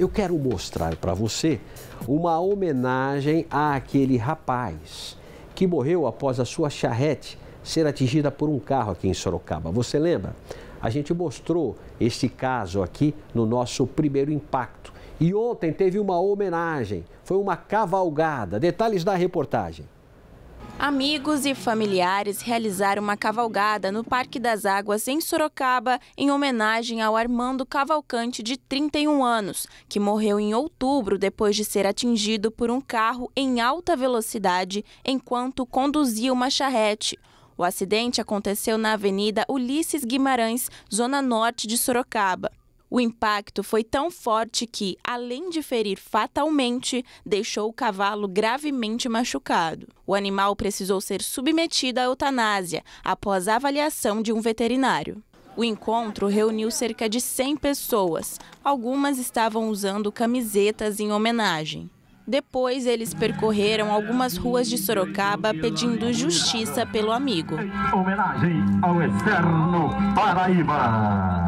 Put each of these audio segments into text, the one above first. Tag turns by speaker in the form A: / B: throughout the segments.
A: Eu quero mostrar para você uma homenagem àquele rapaz que morreu após a sua charrete ser atingida por um carro aqui em Sorocaba. Você lembra? A gente mostrou esse caso aqui no nosso primeiro impacto. E ontem teve uma homenagem, foi uma cavalgada. Detalhes da reportagem.
B: Amigos e familiares realizaram uma cavalgada no Parque das Águas, em Sorocaba, em homenagem ao Armando Cavalcante, de 31 anos, que morreu em outubro depois de ser atingido por um carro em alta velocidade enquanto conduzia uma charrete. O acidente aconteceu na Avenida Ulisses Guimarães, zona norte de Sorocaba. O impacto foi tão forte que, além de ferir fatalmente, deixou o cavalo gravemente machucado. O animal precisou ser submetido à eutanásia após avaliação de um veterinário. O encontro reuniu cerca de 100 pessoas. Algumas estavam usando camisetas em homenagem. Depois, eles percorreram algumas ruas de Sorocaba pedindo justiça pelo amigo.
C: Homenagem ao eterno Paraíba.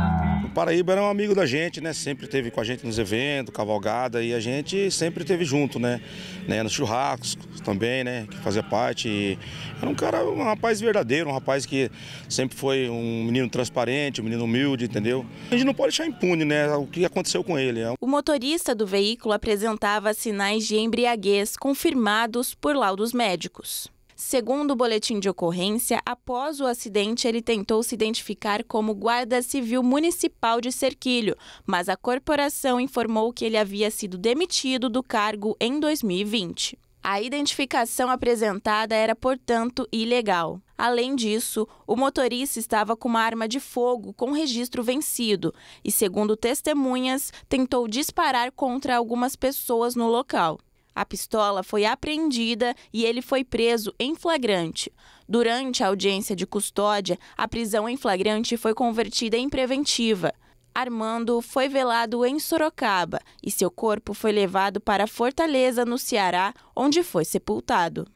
C: Paraíba era um amigo da gente, né? Sempre teve com a gente nos eventos, cavalgada, e a gente sempre teve junto, né? né? Nos churrascos também, né? Que fazia parte. E era um cara, um rapaz verdadeiro, um rapaz que sempre foi um menino transparente, um menino humilde, entendeu? A gente não pode deixar impune, né? O que aconteceu com ele. É o
B: motorista do veículo apresentava sinais de embriaguez confirmados por laudos médicos. Segundo o boletim de ocorrência, após o acidente, ele tentou se identificar como Guarda Civil Municipal de Cerquilho, mas a corporação informou que ele havia sido demitido do cargo em 2020. A identificação apresentada era, portanto, ilegal. Além disso, o motorista estava com uma arma de fogo com registro vencido e, segundo testemunhas, tentou disparar contra algumas pessoas no local. A pistola foi apreendida e ele foi preso em flagrante. Durante a audiência de custódia, a prisão em flagrante foi convertida em preventiva. Armando foi velado em Sorocaba e seu corpo foi levado para Fortaleza, no Ceará, onde foi sepultado.